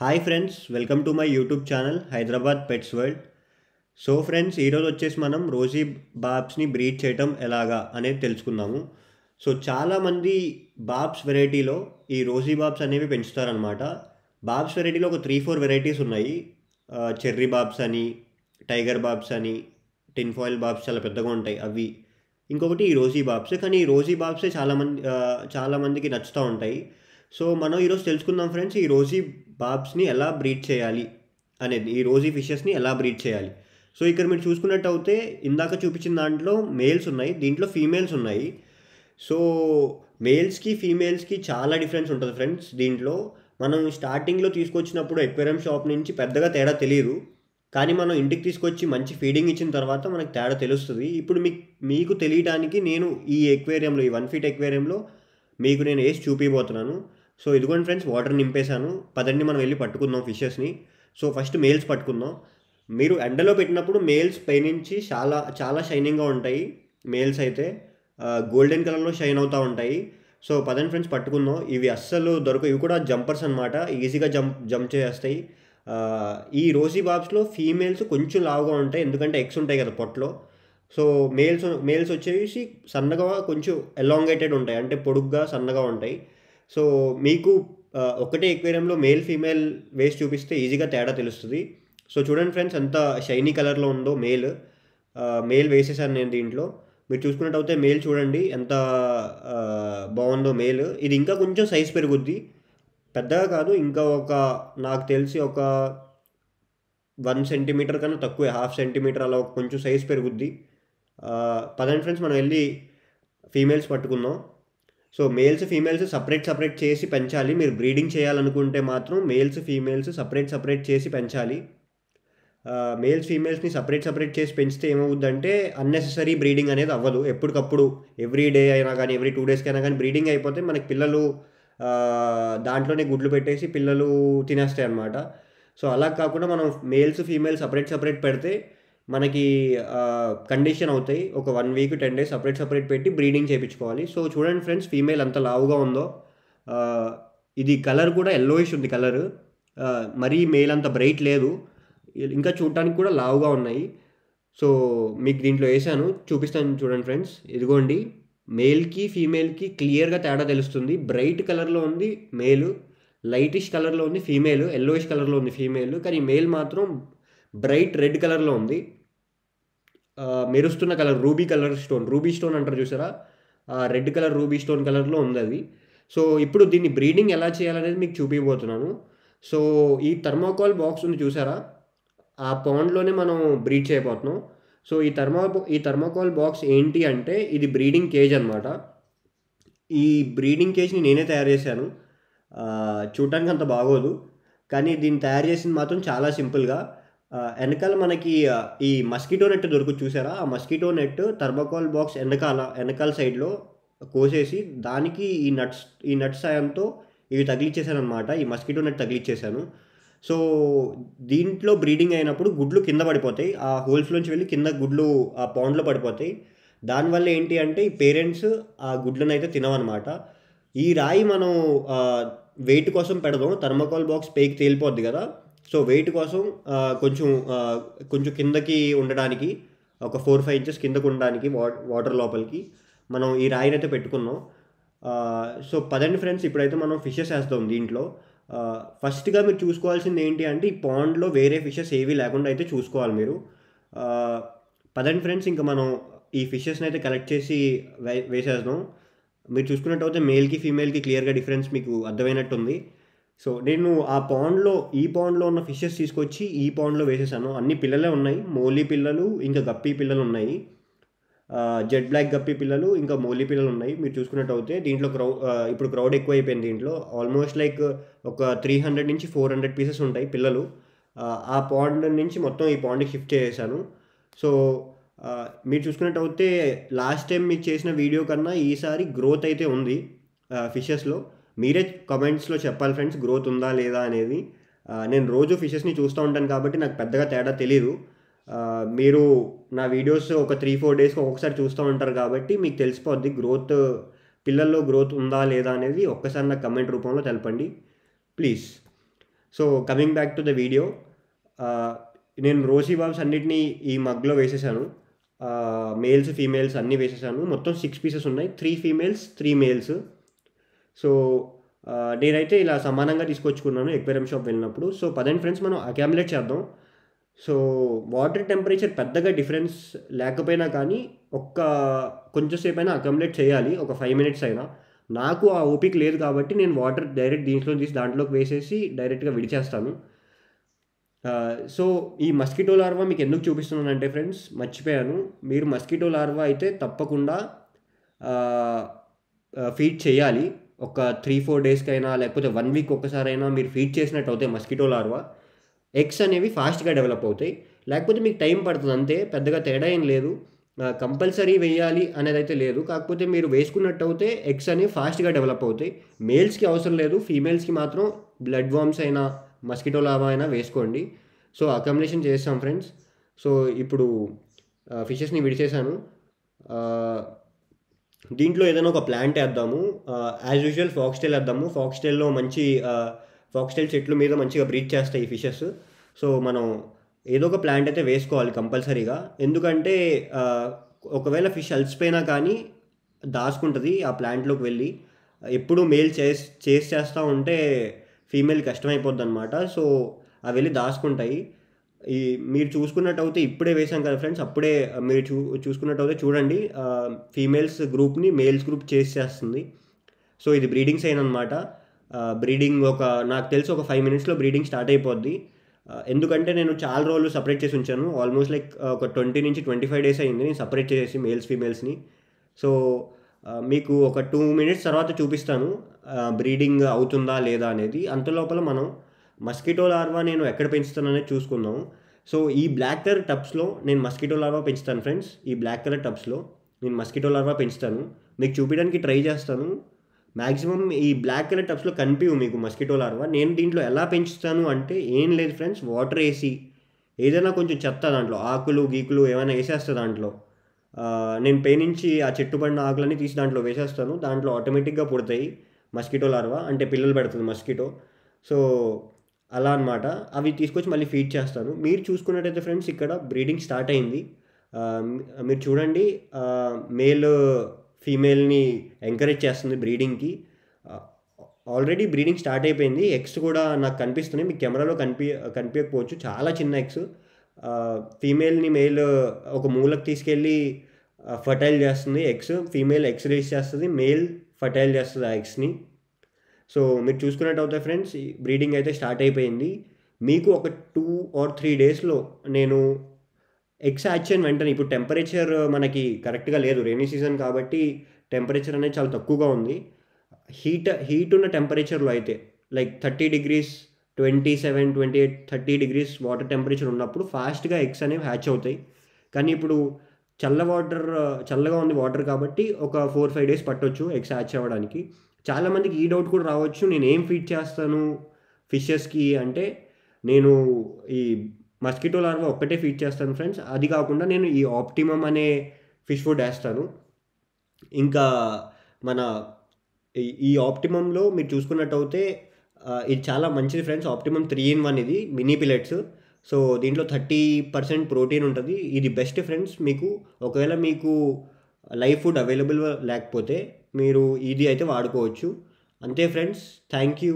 hi friends welcome to my YouTube channel Hyderabad pets world so friends ఈరోజు వచ్చేసి మనం Rosie బాబ్స్ని breed చేయటం ఎలాగా అనేది తెలుసుకుందాము సో చాలామంది బాబ్స్ వెరైటీలో ఈ రోజీ బాబ్స్ అనేవి పెంచుతారనమాట బాబ్స్ వెరైటీలో ఒక త్రీ ఫోర్ వెరైటీస్ ఉన్నాయి చెర్రీ బాబ్స్ అని టైగర్ బాబ్స్ అని టిన్ ఫాయిల్ బాబ్స్ చాలా పెద్దగా ఉంటాయి అవి ఇంకొకటి ఈ రోజీ బాబ్స్ కానీ ఈ రోజీ బాబ్సే చాలామంది చాలామందికి నచ్చుతూ ఉంటాయి సో మనం ఈరోజు తెలుసుకుందాం ఫ్రెండ్స్ ఈ రోజీ బాబ్స్ని ఎలా బ్రీడ్ చేయాలి అనేది ఈ రోజీ ఫిషెస్ని ఎలా బ్రీడ్ చేయాలి సో ఇక్కడ మీరు చూసుకున్నట్టు అయితే ఇందాక చూపించిన దాంట్లో మేల్స్ ఉన్నాయి దీంట్లో ఫీమేల్స్ ఉన్నాయి సో మేల్స్కి ఫీమేల్స్కి చాలా డిఫరెన్స్ ఉంటుంది ఫ్రెండ్స్ దీంట్లో మనం స్టార్టింగ్లో తీసుకొచ్చినప్పుడు ఎక్వేరియం షాప్ నుంచి పెద్దగా తేడా తెలియదు కానీ మనం ఇంటికి తీసుకొచ్చి మంచి ఫీడింగ్ ఇచ్చిన తర్వాత మనకు తేడా తెలుస్తుంది ఇప్పుడు మీ మీకు తెలియడానికి నేను ఈ ఎక్వేరియంలో ఈ వన్ ఫీట్ ఎక్వేరియంలో మీకు నేను వేసి చూపిపోతున్నాను సో ఇదిగోండి ఫ్రెండ్స్ వాటర్ నింపేశాను పదండి మనం వెళ్ళి పట్టుకుందాం ఫిషెస్ని సో ఫస్ట్ మేల్స్ పట్టుకుందాం మీరు ఎండలో పెట్టినప్పుడు మేల్స్ పైనుంచి చాలా చాలా షైనింగ్గా ఉంటాయి మేల్స్ అయితే గోల్డెన్ కలర్లో షైన్ అవుతూ ఉంటాయి సో పదండి ఫ్రెండ్స్ పట్టుకుందాం ఇవి అస్సలు దొరకవు ఇవి కూడా జంపర్స్ అనమాట ఈజీగా జంప్ జంప్ చేస్తాయి ఈ రోజీ బాబ్స్లో ఫీమేల్స్ కొంచెం లావుగా ఉంటాయి ఎందుకంటే ఎగ్స్ ఉంటాయి కదా పొట్టలో సో మేల్స్ మేల్స్ వచ్చేసి సన్నగా కొంచెం ఎలాంగేటెడ్ ఉంటాయి అంటే పొడుగ్గా సన్నగా ఉంటాయి సో మీకు ఒకటే ఎక్వేరియంలో మేల్ ఫీమేల్ వేస్ట్ చూపిస్తే ఈజీగా తేడా తెలుస్తుంది సో చూడండి ఫ్రెండ్స్ ఎంత షైనీ కలర్లో ఉందో మేల్ మేల్ వేసేసాను నేను దీంట్లో మీరు చూసుకున్నట్టయితే మేల్ చూడండి ఎంత బాగుందో మేల్ ఇది ఇంకా కొంచెం సైజ్ పెరుగుద్ది పెద్దగా కాదు ఇంకా ఒక నాకు తెలిసి ఒక వన్ సెంటీమీటర్ కన్నా తక్కువ హాఫ్ సెంటీమీటర్ అలా కొంచెం సైజ్ పెరుగుద్ది పదండి ఫ్రెండ్స్ మనం వెళ్ళి ఫీమేల్స్ పట్టుకుందాం so males females separate separate చేసి పెంచాలి మీరు బ్రీడింగ్ చేయాలనుకుంటే మాత్రం మేల్స్ ఫీమేల్స్ సపరేట్ సపరేట్ చేసి పెంచాలి మేల్స్ ఫీమేల్స్ని సపరేట్ సపరేట్ చేసి పెంచితే ఏమవుద్దంటే అన్నెసెసరీ బ్రీడింగ్ అనేది అవ్వదు ఎప్పటికప్పుడు ఎవ్రీ డే అయినా కానీ ఎవ్రీ టూ డేస్కి అయినా కానీ బ్రీడింగ్ అయిపోతే మనకి పిల్లలు దాంట్లోనే గుడ్లు పెట్టేసి పిల్లలు తినేస్తాయి అనమాట సో అలా కాకుండా మనం మేల్స్ ఫీమేల్స్ సపరేట్ సపరేట్ పెడితే మనకి కండిషన్ అవుతాయి ఒక one week ten days separate separate పెట్టి బ్రీడింగ్ చేయించుకోవాలి సో చూడండి ఫ్రెండ్స్ ఫీమేల్ అంత లావుగా ఉందో ఇది కలర్ కూడా ఎల్లోయిష్ ఉంది కలర్ మరీ మేల్ అంత బ్రైట్ లేదు ఇంకా చూడటానికి కూడా లావుగా ఉన్నాయి సో మీకు దీంట్లో వేసాను చూపిస్తాను చూడండి ఫ్రెండ్స్ ఇదిగోండి మేల్కి ఫీమేల్కి క్లియర్గా తేడా తెలుస్తుంది బ్రైట్ కలర్లో ఉంది మేలు లైటిష్ కలర్లో ఉంది ఫీమేల్ ఎల్లోయిష్ కలర్లో ఉంది ఫీమేల్ కానీ మేల్ మాత్రం బ్రైట్ రెడ్ కలర్లో ఉంది మెరుస్తున్న colour ruby colour stone ruby stone అంటారు చూసారా రెడ్ కలర్ రూబీ స్టోన్ కలర్లో ఉంది అది సో ఇప్పుడు దీన్ని బ్రీడింగ్ ఎలా చేయాలనేది మీకు చూపించబోతున్నాను సో ఈ థర్మోకాల్ బాక్స్ ఉంది చూసారా ఆ పాండ్లోనే మనం బ్రీడ్ చేయబోతున్నాం సో ఈ థర్మో ఈ థర్మోకాల్ బాక్స్ ఏంటి అంటే ఇది బ్రీడింగ్ కేజ్ అనమాట ఈ బ్రీడింగ్ కేజ్ని నేనే తయారు చేశాను చూడటానికి అంత బాగోదు కానీ దీన్ని తయారు చేసింది మాత్రం చాలా సింపుల్గా వెనకాల మనకి ఈ మస్కిటో నెట్ దొరుకు చూసారా ఆ మస్కిటో నెట్ థర్మోకాల్ బాక్స్ వెనకాల వెనకాల సైడ్లో కోసేసి దానికి ఈ నట్స్ ఈ నట్స్ సాయంతో ఇవి తగిలిచ్చేసాను అనమాట ఈ మస్కిటో నెట్ తగిలిచ్చేసాను సో దీంట్లో బ్రీడింగ్ అయినప్పుడు గుడ్లు కింద పడిపోతాయి ఆ హోల్స్లోంచి వెళ్ళి కింద గుడ్లు ఆ పౌండ్లో పడిపోతాయి దానివల్ల ఏంటి అంటే ఈ పేరెంట్స్ ఆ గుడ్లను అయితే తినవన్నమాట ఈ రాయి మనం వెయిట్ కోసం పెడదాం థర్మాకోల్ బాక్స్ పేకి తేలిపోద్ది కదా సో వెయిట్ కోసం కొంచెం కొంచెం కిందకి ఉండడానికి ఒక ఫోర్ ఫైవ్ ఇంచెస్ కిందకు ఉండడానికి వా వాటర్ లోపలికి మనం ఈ రాయినైతే పెట్టుకున్నాం సో పదండి ఫ్రెండ్స్ ఇప్పుడైతే మనం ఫిషెస్ వేస్తాం దీంట్లో ఫస్ట్గా మీరు చూసుకోవాల్సింది ఏంటి అంటే ఈ పాండ్లో వేరే ఫిషెస్ ఏవి లేకుండా అయితే చూసుకోవాలి మీరు పదండి ఫ్రెండ్స్ ఇంకా మనం ఈ ఫిషెస్ని అయితే కలెక్ట్ చేసి వే వేసేద్దాం మీరు చూసుకున్నట్టయితే మేల్కి ఫీమేల్కి క్లియర్గా డిఫరెన్స్ మీకు అర్థమైనట్టుంది సో నేను ఆ పాండ్లో ఈ పాండ్లో ఉన్న ఫిషెస్ తీసుకొచ్చి ఈ పాండ్లో వేసేసాను అన్ని పిల్లలే ఉన్నాయి మోలీ పిల్లలు ఇంకా గప్పి పిల్లలు ఉన్నాయి జెడ్ బ్లాక్ గప్పి పిల్లలు ఇంకా మోలీ పిల్లలు ఉన్నాయి మీరు చూసుకున్నట్టయితే దీంట్లో క్రౌ ఇప్పుడు క్రౌడ్ ఎక్కువ అయిపోయింది దీంట్లో ఆల్మోస్ట్ లైక్ ఒక త్రీ హండ్రెడ్ నుంచి ఫోర్ హండ్రెడ్ పీసెస్ ఉంటాయి పిల్లలు ఆ పాండ్ నుంచి మొత్తం ఈ పాండ్కి షిఫ్ట్ చేసేసాను సో మీరు చూసుకున్నట్టయితే లాస్ట్ టైం మీరు చేసిన వీడియో కన్నా ఈసారి గ్రోత్ అయితే ఉంది ఫిషెస్లో మీరే కమెంట్స్లో చెప్పాలి ఫ్రెండ్స్ గ్రోత్ ఉందా లేదా అనేది నేను రోజు ఫిషెస్ని చూస్తూ ఉంటాను కాబట్టి నాకు పెద్దగా తేడా తెలియదు మీరు నా వీడియోస్ ఒక త్రీ ఫోర్ డేస్కి ఒక్కొక్కసారి చూస్తూ ఉంటారు కాబట్టి మీకు తెలిసిపోద్ది గ్రోత్ పిల్లల్లో గ్రోత్ ఉందా లేదా అనేది ఒక్కసారి నాకు కమెంట్ రూపంలో తెలపండి please so coming back to the video నేను రోజీ బాబ్స్ అన్నిటినీ ఈ మగ్లో వేసేసాను మేల్స్ ఫీమేల్స్ అన్నీ వేసేసాను మొత్తం సిక్స్ పీసెస్ ఉన్నాయి three females three males so నేనైతే ఇలా సమానంగా తీసుకొచ్చుకున్నాను ఎక్వేరియం షాప్ వెళ్ళినప్పుడు సో పదండి ఫ్రెండ్స్ మనం అకామిలేట్ చేద్దాం సో వాటర్ టెంపరేచర్ పెద్దగా డిఫరెన్స్ లేకపోయినా కానీ ఒక్క కొంచెంసేపు అయినా అకామిలేట్ చేయాలి ఒక ఫైవ్ మినిట్స్ అయినా నాకు ఆ ఓపిక లేదు కాబట్టి నేను వాటర్ డైరెక్ట్ దీంట్లో తీసి దాంట్లోకి వేసేసి డైరెక్ట్గా విడిచేస్తాను సో ఈ మస్కిటో లార్వా మీకు ఎందుకు చూపిస్తున్నానంటే ఫ్రెండ్స్ మర్చిపోయాను మీరు మస్కిటో లార్వా అయితే తప్పకుండా ఫీడ్ చేయాలి ఒక త్రీ ఫోర్ డేస్కి అయినా లేకపోతే వన్ వీక్ ఒకసారి అయినా మీరు ఫీడ్ చేసినట్టు అవుతాయి మస్కిటో లార్వా ఎగ్స్ అనేవి ఫాస్ట్గా డెవలప్ అవుతాయి లేకపోతే మీకు టైం పడుతుంది అంతే పెద్దగా తేడా ఏం లేదు కంపల్సరీ వేయాలి అనేది అయితే లేదు కాకపోతే మీరు వేసుకున్నట్టు అయితే ఎగ్స్ అనేవి ఫాస్ట్గా డెవలప్ అవుతాయి మేల్స్కి అవసరం లేదు ఫీమేల్స్కి మాత్రం బ్లడ్ వామ్స్ అయినా మస్కిటో లావా అయినా వేసుకోండి సో అకామిడేషన్ చేస్తాం ఫ్రెండ్స్ సో ఇప్పుడు ఫిషెస్ని విడిచేశాను దీంట్లో ఏదైనా ఒక ప్లాంట్ వేద్దాము యాజ్ యూజువల్ ఫాక్స్టైల్ వేద్దాము ఫాక్స్టైల్లో మంచి ఫాక్స్టైల్ చెట్లు మీద మంచిగా బ్రీచ్ చేస్తాయి ఈ ఫిషెస్ సో మనం ఏదో ఒక ప్లాంట్ అయితే వేసుకోవాలి కంపల్సరీగా ఎందుకంటే ఒకవేళ ఫిష్ అలసిపోయినా కానీ దాచుకుంటుంది ఆ ప్లాంట్లోకి వెళ్ళి ఎప్పుడు మేల్ చేస్ చేసి చేస్తూ ఉంటే ఫీమేల్ కష్టమైపోద్ది అనమాట సో అవి వెళ్ళి దాచుకుంటాయి ఈ మీరు చూసుకున్నట్టయితే ఇప్పుడే వేసాం కదా ఫ్రెండ్స్ అప్పుడే మీరు చూ చూసుకున్నట్టయితే చూడండి ఫీమేల్స్ గ్రూప్ని మేల్స్ గ్రూప్ చేసేస్తుంది సో ఇది బ్రీడింగ్స్ సైన్ అనమాట బ్రీడింగ్ ఒక నాకు తెలిసి ఒక ఫైవ్ మినిట్స్లో బ్రీడింగ్ స్టార్ట్ అయిపోద్ది ఎందుకంటే నేను చాలా రోజులు సపరేట్ చేసి ఉంచాను ఆల్మోస్ట్ లైక్ ఒక ట్వంటీ నుంచి ట్వంటీ ఫైవ్ డేస్ అయింది నేను సపరేట్ చేసేసి మేల్స్ ఫీమేల్స్ని సో మీకు ఒక టూ మినిట్స్ తర్వాత చూపిస్తాను బ్రీడింగ్ అవుతుందా లేదా అనేది అంత లోపల మనం మస్కిటో లార్వా నేను ఎక్కడ పెంచుతాననేది చూసుకుందాం సో ఈ బ్లాక్ కలర్ టబ్స్లో నేను మస్కిటో లార్వా పెంచుతాను ఫ్రెండ్స్ ఈ బ్లాక్ కలర్ టబ్స్లో నేను మస్కిటో లార్వా పెంచుతాను మీకు చూపించడానికి ట్రై చేస్తాను మ్యాక్సిమం ఈ బ్లాక్ కలర్ టబ్స్లో కనిపించు మీకు మస్కిటో లార్వా నేను దీంట్లో ఎలా పెంచుతాను అంటే ఏం లేదు ఫ్రెండ్స్ వాటర్ వేసి ఏదైనా కొంచెం చెత్త దాంట్లో ఆకులు గీకులు ఏమైనా వేసేస్తా దాంట్లో నేను పేనుంచి ఆ చెట్టు పడిన ఆకులన్నీ తీసి దాంట్లో వేసేస్తాను దాంట్లో ఆటోమేటిక్గా పుడతాయి మస్కిటో లార్వా అంటే పిల్లలు పెడుతుంది మస్కిటో సో అలా అనమాట అవి తీసుకొచ్చి మళ్ళీ ఫీడ్ చేస్తాను మీరు చూసుకున్నట్టయితే ఫ్రెండ్స్ ఇక్కడ బ్రీడింగ్ స్టార్ట్ అయింది మీరు చూడండి మేల్ ఫీమేల్ని ఎంకరేజ్ చేస్తుంది బ్రీడింగ్కి ఆల్రెడీ బ్రీడింగ్ స్టార్ట్ అయిపోయింది ఎగ్స్ కూడా నాకు కనిపిస్తున్నాయి మీకు కెమెరాలో కనిపి కనిపించకపోవచ్చు చాలా చిన్న ఎగ్స్ ఫీమేల్ని మేల్ ఒక మూలకు తీసుకెళ్ళి ఫర్టైల్ చేస్తుంది ఎగ్స్ ఫీమేల్ ఎగ్స్ రేస్ చేస్తుంది మేల్ ఫర్టైల్ చేస్తుంది ఆ ఎగ్స్ని సో మీరు చూసుకున్నట్టయితే ఫ్రెండ్స్ బ్రీడింగ్ అయితే స్టార్ట్ అయిపోయింది మీకు ఒక టూ ఆర్ త్రీ డేస్లో నేను ఎక్స్ యాక్షన్ వెంటనే ఇప్పుడు టెంపరేచర్ మనకి కరెక్ట్గా లేదు రెయినీ సీజన్ కాబట్టి టెంపరేచర్ అనేది చాలా తక్కువగా ఉంది హీట్ హీట్ ఉన్న టెంపరేచర్లో అయితే like thirty degrees twenty seven twenty eight thirty degrees water temperature ఉన్నప్పుడు ఫాస్ట్గా ఎగ్స్ అనేవి హ్యాచ్ అవుతాయి కానీ ఇప్పుడు చల్ల వాటర్ చల్లగా ఉంది వాటర్ కాబట్టి ఒక ఫోర్ ఫైవ్ డేస్ పట్టవచ్చు ఎగ్స్ హ్యాచ్ అవ్వడానికి చాలామందికి ఈ డౌట్ కూడా రావచ్చు నేను ఏం ఫీడ్ చేస్తాను ఫిషెస్కి అంటే నేను ఈ మస్కిటో లార్వా ఒక్కటే ఫీడ్ చేస్తాను ఫ్రెండ్స్ అది కాకుండా నేను ఈ ఆప్టిమమ్ అనే ఫిష్ ఫుడ్ వేస్తాను ఇంకా మన ఈ ఆప్టిమంలో మీరు చూసుకున్నట్టయితే ఇది చాలా మంచిది friends optimum three in one ఇది మినీ పిలెట్స్ సో దీంట్లో థర్టీ పర్సెంట్ ప్రోటీన్ ఉంటుంది ఇది బెస్ట్ ఫ్రెండ్స్ మీకు ఒకవేళ మీకు లైఫ్ ఫుడ్ అవైలబుల్ లేకపోతే మీరు ఇది అయితే వాడుకోవచ్చు అంతే ఫ్రెండ్స్ థ్యాంక్ యూ